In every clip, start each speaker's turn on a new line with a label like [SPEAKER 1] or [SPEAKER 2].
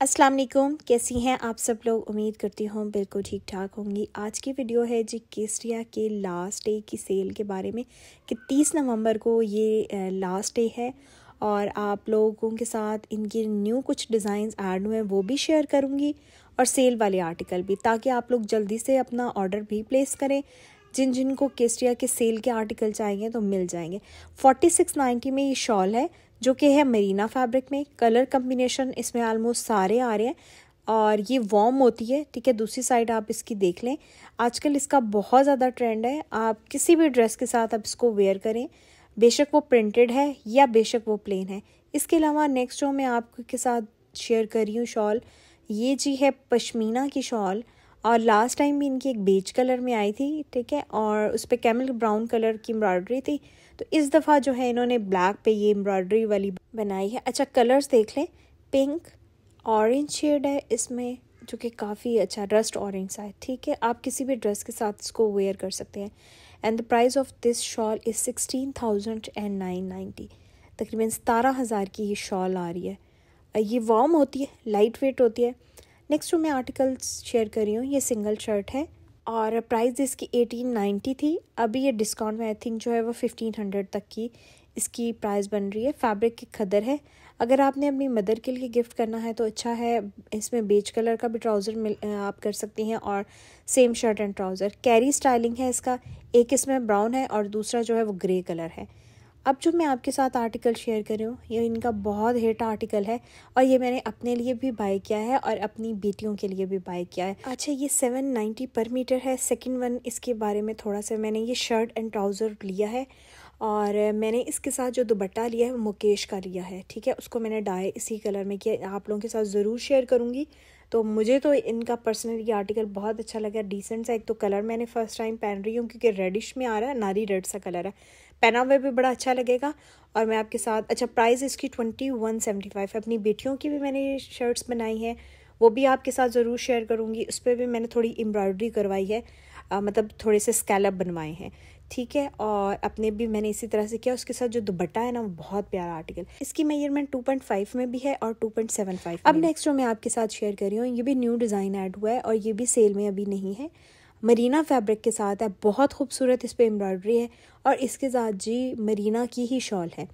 [SPEAKER 1] अस्सलाम वालेकुम कैसी हैं आप सब लोग उम्मीद करती हूँ बिल्कुल ठीक ठाक होंगी आज की वीडियो है जी केसरिया के लास्ट डे की सेल के बारे में कि 30 नवंबर को ये लास्ट डे है और आप लोगों के साथ इनके न्यू कुछ डिज़ाइंस ऐड हुए हैं वो भी शेयर करूँगी और सेल वाले आर्टिकल भी ताकि आप लोग जल्दी से अपना ऑर्डर भी प्लेस करें जिन जिनको केसरिया के सेल के आर्टिकल चाहिए तो मिल जाएंगे फोर्टी सिक्स नाइन्टी में ये शॉल है जो कि है मरीना फैब्रिक में कलर कम्बिनेशन इसमें आलमोस्ट सारे आ रहे हैं और ये वॉम होती है ठीक है दूसरी साइड आप इसकी देख लें आजकल इसका बहुत ज़्यादा ट्रेंड है आप किसी भी ड्रेस के साथ आप इसको वेयर करें बेशक वो प्रिंटेड है या बेशक वो प्लेन है इसके अलावा नेक्स्ट जो मैं आपके साथ शेयर कर रही हूँ शॉल ये जी है पशमीना की शॉल और लास्ट टाइम भी इनकी एक बेज कलर में आई थी ठीक है और उस पर कैमल ब्राउन कलर की एम्ब्रॉयडरी थी तो इस दफ़ा जो है इन्होंने ब्लैक पे ये एम्ब्रॉयडरी वाली बनाई है अच्छा कलर्स देख लें पिंक ऑरेंज शेड है इसमें जो कि काफ़ी अच्छा रस्ट ऑरेंज सा है ठीक है आप किसी भी ड्रेस के साथ इसको वेयर कर सकते हैं and the price of this shawl is sixteen thousand and nine ninety तकरीबन सतारह हज़ार की ये शॉल आ रही है ये वार्म होती है लाइट वेट होती है नेक्स्ट जो मैं आर्टिकल शेयर कर रही हूँ ये सिंगल शर्ट है और प्राइस इसकी एटीन नाइन्टी थी अभी ये डिस्काउंट में आई थिंक जो है वो फिफ्टीन हंड्रेड तक की इसकी प्राइस बन रही है फैब्रिक की खदर है अगर आपने अपनी मदर के लिए गिफ्ट करना है तो अच्छा है इसमें बेज कलर का भी ट्राउज़र मिल आप कर सकती हैं और same shirt and trouser carry styling है इसका एक इसमें ब्राउन है और दूसरा जो है वो ग्रे कलर है अब जो मैं आपके साथ आर्टिकल शेयर कर रही हूँ ये इनका बहुत हिट आर्टिकल है और ये मैंने अपने लिए भी बाय किया है और अपनी बेटियों के लिए भी बाय किया है अच्छा ये सेवन नाइन्टी पर मीटर है सेकेंड वन इसके बारे में थोड़ा सा मैंने ये शर्ट एंड ट्राउज़र लिया है और मैंने इसके साथ जो दुबट्टा लिया है मुकेश का लिया है ठीक है उसको मैंने डाई इसी कलर में किया आप लोगों के साथ ज़रूर शेयर करूँगी तो मुझे तो इनका पर्सनली आर्टिकल बहुत अच्छा लगा डिसेंट सा एक तो कलर मैंने फर्स्ट टाइम पहन रही हूँ क्योंकि रेडिश में आ रहा है नारी रेड सा कलर है पहना हुआ भी बड़ा अच्छा लगेगा और मैं आपके साथ अच्छा प्राइस इसकी ट्वेंटी वन सेवेंटी फाइव है अपनी बेटियों की भी मैंने शर्ट्स बनाई हैं वो भी आपके साथ ज़रूर शेयर करूँगी उस पर भी मैंने थोड़ी एम्ब्रॉयडरी करवाई है आ, मतलब थोड़े से स्कैलप बनवाए हैं ठीक है और अपने भी मैंने इसी तरह से किया उसके साथ जो दुबट्टा है ना वो बहुत प्यारा आर्टिकल इसकी मेजरमेंट 2.5 में भी है और 2.75 अब नेक्स्ट जो मैं आपके साथ शेयर कर रही हूँ ये भी न्यू डिज़ाइन ऐड हुआ है और ये भी सेल में अभी नहीं है मरीना फैब्रिक के साथ है बहुत खूबसूरत इस पर एम्ब्रॉयडरी है और इसके साथ जी मरीना की ही शॉल है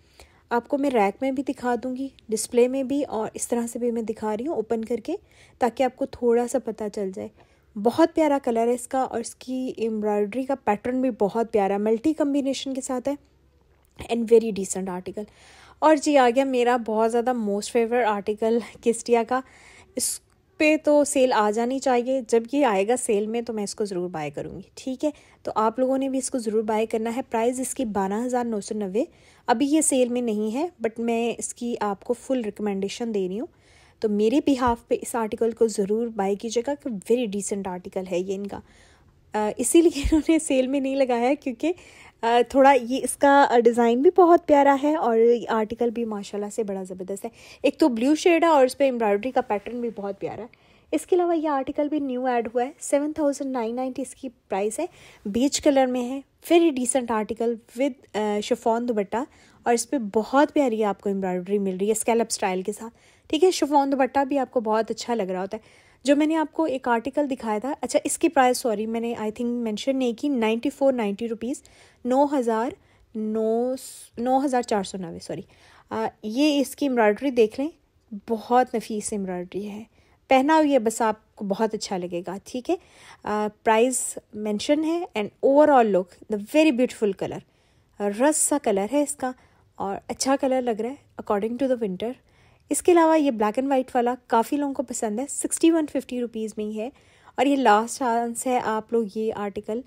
[SPEAKER 1] आपको मैं रैक में भी दिखा दूंगी डिस्प्ले में भी और इस तरह से भी मैं दिखा रही हूँ ओपन करके ताकि आपको थोड़ा सा पता चल जाए बहुत प्यारा कलर है इसका और इसकी एम्ब्रॉयडरी का पैटर्न भी बहुत प्यारा मल्टी कम्बिनेशन के साथ है एंड वेरी डिसेंट आर्टिकल और जी आ गया मेरा बहुत ज़्यादा मोस्ट फेवरेट आर्टिकल किस्टिया का इस पे तो सेल आ जानी चाहिए जब ये आएगा सेल में तो मैं इसको ज़रूर बाय करूँगी ठीक है तो आप लोगों ने भी इसको ज़रूर बाय करना है प्राइस इसकी बारह हज़ार नौ सौ नब्बे अभी ये सेल में नहीं है बट मैं इसकी आपको फुल रिकमेंडेशन दे रही हूँ तो मेरे बिहाफ पे इस आर्टिकल को ज़रूर बाई कीजिएगा कि वेरी डिसेंट आर्टिकल है ये इनका इसीलिए इन्होंने सेल में नहीं लगाया क्योंकि थोड़ा ये इसका डिज़ाइन भी बहुत प्यारा है और आर्टिकल भी माशाल्लाह से बड़ा ज़बरदस्त है एक तो ब्लू शेड है और इस पर एम्ब्रॉयडरी का पैटर्न भी बहुत प्यारा है इसके अलावा ये आर्टिकल भी न्यू ऐड हुआ है सेवन थाउजेंड नाइन नाइन्टी इसकी प्राइस है बीच कलर में है very decent article with chiffon dupatta और इस पर बहुत प्यारी आपको एम्ब्रॉयडरी मिल रही है स्केलप स्टाइल के साथ ठीक है शिफॉन दुपट्टा भी आपको बहुत अच्छा लग रहा होता है जो मैंने आपको एक आर्टिकल दिखाया था अच्छा इसकी प्राइस सॉरी मैंने आई थिंक मेंशन नहीं की नाइन्टी फोर नाइन्टी रुपीज़ नौ हज़ार नौ नौ हज़ार चार सौ नब्बे सॉरी ये इसकी एम्ब्रॉयडरी देख लें बहुत नफीस एम्ब्रॉयडरी है पहना हुई है बस आपको बहुत अच्छा लगेगा ठीक है प्राइस मेंशन है and overall look the very beautiful colour rust सा कलर है इसका और अच्छा कलर लग रहा है अकॉर्डिंग टू द विंटर इसके अलावा ये ब्लैक एंड वाइट वाला काफ़ी लोगों को पसंद है सिक्सटी वन फिफ्टी रुपीज़ में ही है और ये लास्ट चांस है आप लोग ये आर्टिकल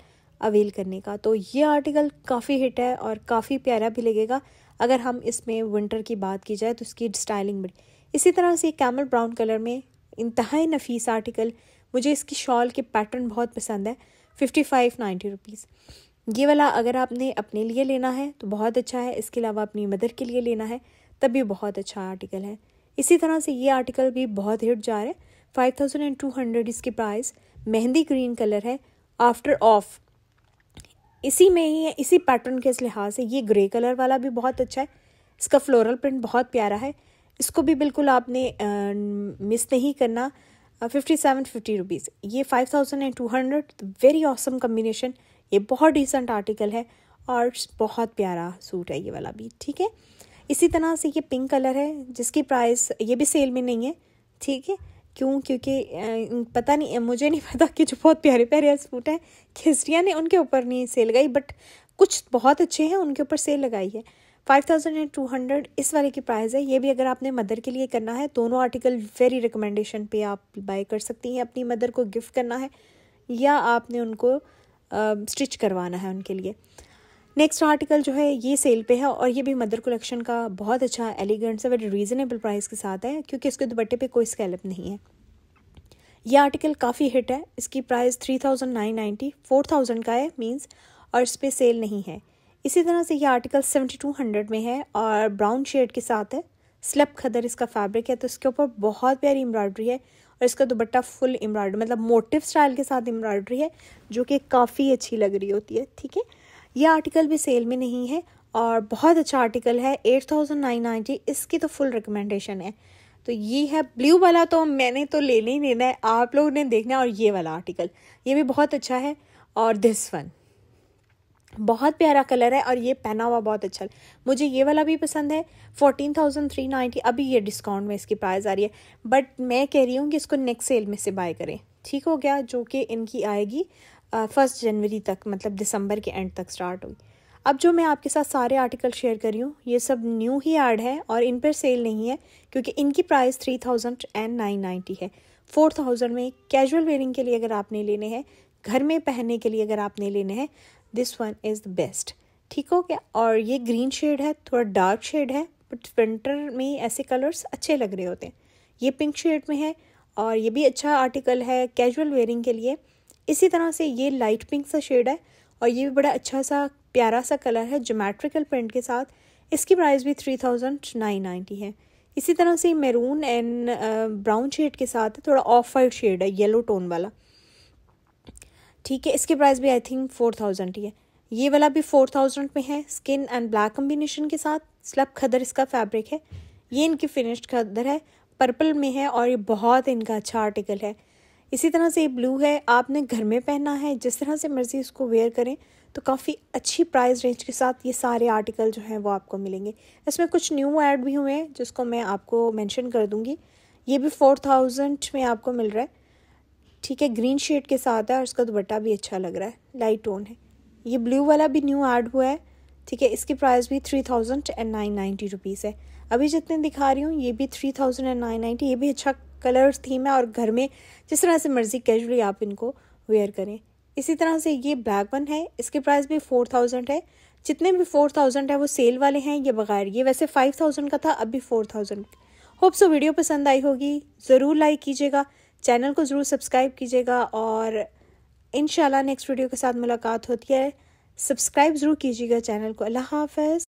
[SPEAKER 1] अवेल करने का तो ये आर्टिकल काफ़ी हिट है और काफ़ी प्यारा भी लगेगा अगर हम इसमें विंटर की बात की जाए तो इसकी स्टाइलिंग बड़ी इसी तरह से कैमल ब्राउन कलर में इंतहा नफीस आर्टिकल मुझे इसकी शॉल के पैटर्न बहुत पसंद है फिफ्टी फाइव नाइन्टी रुपीज़ ये वाला अगर आपने अपने लिए लेना है तो बहुत अच्छा है इसके अलावा अपनी मदर के लिए लेना है तब भी बहुत अच्छा आर्टिकल है इसी तरह से ये आर्टिकल भी बहुत हिट जा रहा है five thousand and two hundred इसकी प्राइस मेहंदी ग्रीन कलर है आफ्टर ऑफ इसी में ही इसी पैटर्न के इस लिहाज से ये ग्रे कलर वाला भी बहुत अच्छा है इसका फ्लोरल प्रिंट बहुत प्यारा है इसको भी बिल्कुल आपने मिस नहीं करना फिफ्टी सेवन फिफ्टी रुपीज़ ये five thousand and two hundred very awesome combination ये बहुत डिसेंट आर्टिकल है और बहुत प्यारा सूट है ये वाला भी ठीक है इसी तरह से ये पिंक कलर है जिसकी प्राइस ये भी सेल में नहीं है ठीक है क्यों क्योंकि पता नहीं मुझे नहीं पता कि जो बहुत प्यारे प्यारे सूट हैं खिसरिया ने उनके ऊपर नहीं सेल लगाई बट कुछ बहुत अच्छे हैं उनके ऊपर सेल लगाई है five thousand and two hundred इस वाले की प्राइस है ये भी अगर आपने मदर के लिए करना है दोनों आर्टिकल वेरी रिकमेंडेशन पे आप बाय कर सकती हैं अपनी मदर को गिफ्ट करना है या आपने उनको स्टिच करवाना है उनके लिए नेक्स्ट आर्टिकल जो है ये सेल पे है और ये भी मदर कलेक्शन का बहुत अच्छा एलिगेंट सा बट रीज़नेबल प्राइस के साथ है क्योंकि इसके दुपट्टे पे कोई स्कैलप नहीं है ये आर्टिकल काफ़ी हिट है इसकी price three thousand nine ninety four thousand का है मीन्स और इस पर सेल नहीं है इसी तरह से ये आर्टिकल सेवेंटी टू हंड्रेड में है और ब्राउन शेड के साथ है स्लप खदर इसका फैब्रिक है तो इसके ऊपर बहुत प्यारी एम्ब्रॉयडरी है और इसका दुपट्टा फुल एम्ब्रॉयडरी मतलब मोटिव स्टाइल के साथ एम्ब्रॉयडरी है जो कि काफ़ी अच्छी लग रही होती है ठीक है ये आर्टिकल भी सेल में नहीं है और बहुत अच्छा आर्टिकल है एट थाउजेंड नाइन नाइन्टी इसकी तो फुल रिकमेंडेशन है तो ये है ब्लू वाला तो मैंने तो लेने ही लेना है आप लोगों ने देखना है और ये वाला आर्टिकल ये भी बहुत अच्छा है और दिस वन बहुत प्यारा कलर है और ये पहना हुआ बहुत अच्छा मुझे ये वाला भी पसंद है फोर्टीन थाउजेंड थ्री नाइन्टी अभी ये डिस्काउंट में इसकी प्राइस आ रही है बट मैं कह रही हूँ कि इसको नेक्स्ट सेल में से बाय करें ठीक हो गया जो कि इनकी आएगी फर्स्ट जनवरी तक मतलब दिसंबर के एंड तक स्टार्ट होगी अब जो मैं आपके साथ सारे आर्टिकल शेयर कर रही हूँ ये सब न्यू ही एड है और इन पर सेल नहीं है क्योंकि इनकी price three thousand and nine ninety है फोर थाउजेंड में कैजुअल वेयरिंग के लिए अगर आपने लेने हैं घर में पहनने के लिए अगर आपने लेने हैं this one is the best ठीक हो गया और ये ग्रीन शेड है थोड़ा डार्क शेड है बट विंटर में ऐसे कलर्स अच्छे लग रहे होते हैं ये पिंक शेड में है और ये भी अच्छा आर्टिकल है कैजुअल वेयरिंग के लिए इसी तरह से ये लाइट पिंक सा शेड है और ये भी बड़ा अच्छा सा प्यारा सा कलर है जोमेट्रिकल प्रिंट के साथ इसकी प्राइस भी थ्री थाउजेंड नाइन नाइन्टी है इसी तरह से मैरून एंड ब्राउन शेड के साथ थोड़ा ऑफ वाइट शेड है येलो टोन वाला ठीक है इसके प्राइस भी आई थिंक फोर थाउजेंड ही है ये वाला भी फोर थाउजेंड में है स्किन एंड ब्लैक कम्बिनेशन के साथ स्लब खदर इसका फैब्रिक है ये इनकी फिनिश्ड खदर है पर्पल में है और ये बहुत इनका अच्छा आर्टिकल है इसी तरह से ये ब्लू है आपने घर में पहना है जिस तरह से मर्ज़ी इसको वेयर करें तो काफ़ी अच्छी प्राइस रेंज के साथ ये सारे आर्टिकल जो हैं वो आपको मिलेंगे इसमें कुछ न्यू ऐड भी हुए हैं जिसको मैं आपको मेंशन कर दूंगी ये भी फोर थाउजेंड में आपको मिल रहा है ठीक है ग्रीन शेड के साथ है और इसका दुपट्टा भी अच्छा लग रहा है लाइट टोन है ये ब्लू वाला भी न्यू ऐड हुआ है ठीक है इसकी प्राइस भी three thousand and nine ninety rupees है अभी जितने दिखा रही हूँ ये भी three thousand and nine ninety ये भी अच्छा कलर थीम है और घर में जिस तरह से मर्ज़ी कैजुअली आप इनको वेयर करें इसी तरह से ये ब्लैक वन है इसकी प्राइस भी फोर थाउजेंड है जितने भी फोर थाउजेंड है वो सेल वाले हैं ये बगैर ये वैसे फाइव थाउजेंड का था अब भी four thousand hope so video पसंद आई होगी ज़रूर लाइक कीजिएगा चैनल को ज़रूर सब्सक्राइब कीजिएगा और इन नेक्स्ट वीडियो के साथ मुलाकात होती है सब्सक्राइब ज़रूर कीजिएगा चैनल को अल्लाह हाफ